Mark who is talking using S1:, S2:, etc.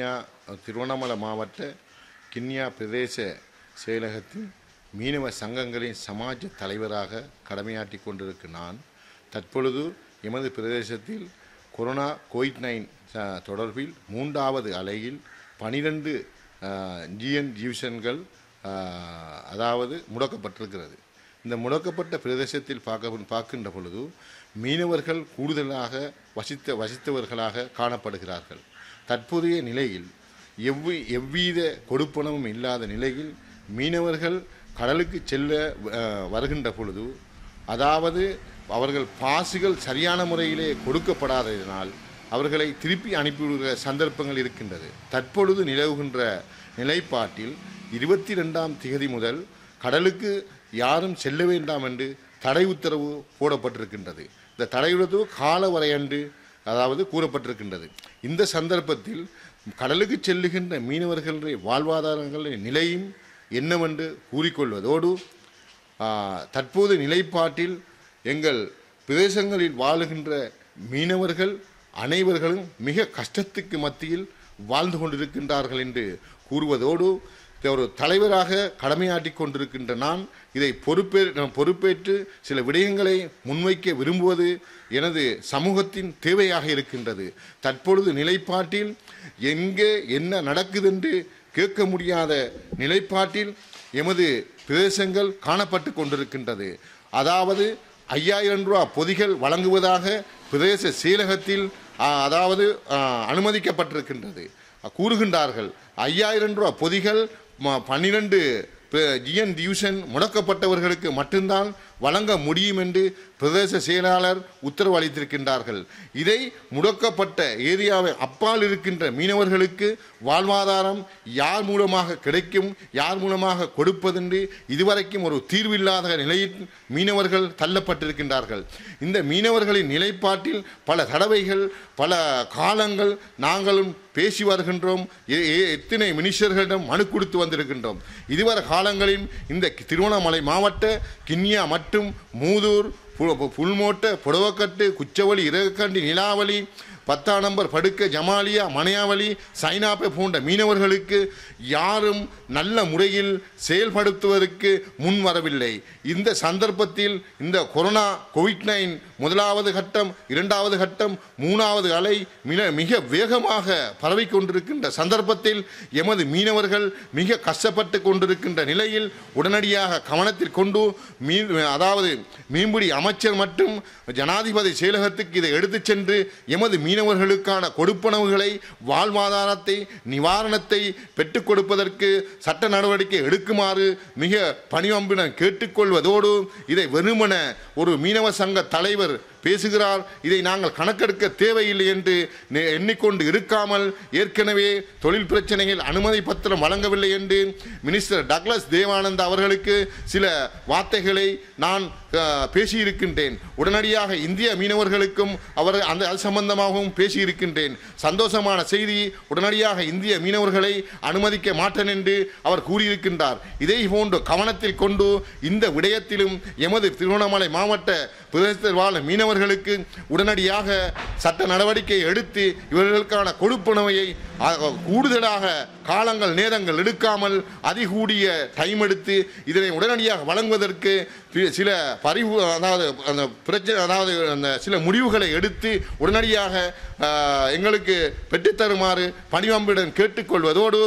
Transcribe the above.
S1: கிண்ணியா திருவண்ணாமலை மாவட்ட கிண்ணியா பிரதேச செயலகத்தின் மீனவ சங்கங்களின் சமாஜ தலைவராக கடமையாற்றி கொண்டிருக்கும் நான் தற்பொழுது எமது பிரதேசத்தில் கொரோனா கோவிட் நைன் தொடர்பில் மூன்றாவது அலையில் பனிரெண்டு ஜிஎன் டிவிஷன்கள் அதாவது முடக்கப்பட்டிருக்கிறது இந்த முடக்கப்பட்ட பிரதேசத்தில் பார்க்க பார்க்கின்ற பொழுது மீனவர்கள் கூடுதலாக வசித்த வசித்தவர்களாக காணப்படுகிறார்கள் தற்போதைய நிலையில் எவ்வி எவ்வித கொடுப்பனவும் இல்லாத நிலையில் மீனவர்கள் கடலுக்கு செல்ல வருகின்ற பொழுது அதாவது அவர்கள் பாசுகள் சரியான முறையிலே கொடுக்கப்படாததினால் அவர்களை திருப்பி அனுப்பிவிடுகிற சந்தர்ப்பங்கள் இருக்கின்றது தற்பொழுது நிலவுகின்ற நிலைப்பாட்டில் இருபத்தி ரெண்டாம் திகதி முதல் கடலுக்கு யாரும் செல்ல வேண்டாம் என்று தடை உத்தரவு போடப்பட்டிருக்கின்றது இந்த தடை உத்தரவு கால அதாவது கூறப்பட்டிருக்கின்றது இந்த சந்தர்ப்பத்தில் கடலுக்கு செல்லுகின்ற மீனவர்களுடைய வாழ்வாதாரங்களுடைய நிலையும் என்னவென்று கூறிக்கொள்வதோடு தற்போது நிலைப்பாட்டில் எங்கள் பிரதேசங்களில் வாழுகின்ற மீனவர்கள் அனைவர்களும் மிக கஷ்டத்துக்கு மத்தியில் வாழ்ந்து கொண்டிருக்கின்றார்கள் என்று கூறுவதோடு ஒரு தலைவராக கடமையாற்றி கொண்டிருக்கின்ற நான் இதை பொறுப்பே பொறுப்பேற்று சில விடயங்களை முன்வைக்க விரும்புவது எனது சமூகத்தின் தேவையாக இருக்கின்றது தற்பொழுது நிலைப்பாட்டில் எங்கே என்ன நடக்குதென்று கேட்க முடியாத நிலைப்பாட்டில் எமது பிரதேசங்கள் காணப்பட்டு கொண்டிருக்கின்றது அதாவது ஐயாயிரம் ரூபா பொதிகள் வழங்குவதாக பிரதேச செயலகத்தில் அதாவது அனுமதிக்கப்பட்டிருக்கின்றது கூறுகின்றார்கள் ஐயாயிரம் ரூபா பொதிகள் பன்னிரண்டு ஜிஎன் டியூஷன் முடக்கப்பட்டவர்களுக்கு மட்டும்தான் வழங்க முடியும் என்று பிரதேச செயலாளர் உத்தரவு அளித்திருக்கின்றார்கள் இதை முடக்கப்பட்ட ஏரியாவை அப்பால் இருக்கின்ற மீனவர்களுக்கு வாழ்வாதாரம் யார் மூலமாக கிடைக்கும் யார் மூலமாக கொடுப்பதென்று இதுவரைக்கும் ஒரு தீர்வில்லாத நிலையில் மீனவர்கள் தள்ளப்பட்டிருக்கின்றார்கள் இந்த மீனவர்களின் நிலைப்பாட்டில் பல தடவைகள் பல காலங்கள் நாங்களும் பேசி வருகின்றோம் எத்தனை மினிஸ்டர்களிடம் மனு கொடுத்து வந்திருக்கின்றோம் இதுவரை காலங்களில் இந்த திருவண்ணாமலை மாவட்ட கிண்ணியா மற்றும் மட்டும் மூதூர் புல்மோட்ட புடவக்கட்டு குச்சவழி இறகக்கண்டி நிலாவளி பத்தாம் நம்பர் படுக்க ஜமாலியா மனையாவளி சைனாப்பை போன்ற மீனவர்களுக்கு யாரும் நல்ல முறையில் செயல்படுத்துவதற்கு முன் வரவில்லை இந்த சந்தர்ப்பத்தில் இந்த கொரோனா கோவிட் நைன் முதலாவது கட்டம் இரண்டாவது கட்டம் மூணாவது அலை மிக மிக வேகமாக பரவிக் கொண்டிருக்கின்ற சந்தர்ப்பத்தில் எமது மீனவர்கள் மிக கஷ்டப்பட்டு கொண்டிருக்கின்ற நிலையில் உடனடியாக கவனத்தில் கொண்டு அதாவது மீன்பிடி அமைச்சர் மற்றும் ஜனாதிபதி செயலகத்துக்கு இதை எடுத்துச் சென்று எமது மீன மீனவர்களுக்கான கொடுப்பனவுகளை வாழ்வாதாரத்தை நிவாரணத்தை பெற்றுக் கொடுப்பதற்கு சட்ட நடவடிக்கை எடுக்குமாறு மிக பணிவம்பினர் கேட்டுக்கொள்வதோடு இதை வெறுமன ஒரு மீனவ சங்க தலைவர் பேசுகிறார் இதை நாங்கள் கணக்கெடுக்க தேவையில்லை என்று எண்ணிக்கொண்டு இருக்காமல் ஏற்கனவே தொழில் பிரச்சனையில் அனுமதி பத்திரம் வழங்கவில்லை என்று மினிஸ்டர் டக்ளஸ் தேவானந்த் அவர்களுக்கு சில வார்த்தைகளை நான் பேசியிருக்கின்றேன் உடனடியாக இந்திய மீனவர்களுக்கும் அவர் அந்த அது சம்பந்தமாகவும் பேசியிருக்கின்றேன் சந்தோஷமான செய்தி உடனடியாக இந்திய மீனவர்களை அனுமதிக்க மாட்டேன் என்று அவர் கூறியிருக்கின்றார் இதை போன்று கவனத்தில் கொண்டு இந்த விடயத்திலும் எமது திருவண்ணாமலை மாவட்ட பிரதேசத்தில் வாழ மீனவர் மீனவர்களுக்கு உடனடியாக சட்ட நடவடிக்கை எடுத்து இவர்களுக்கான கொடுப்பனவையை கூடுதலாக காலங்கள் நேரங்கள் எடுக்காமல் அதிகூடிய டைம் எடுத்து இதனை உடனடியாக வழங்குவதற்கு சில பரிவு அதாவது அந்த பிரச்சனை அதாவது அந்த சில முடிவுகளை எடுத்து உடனடியாக எங்களுக்கு பெற்றுத்தருமாறு பணிவம்புடன் கேட்டுக்கொள்வதோடு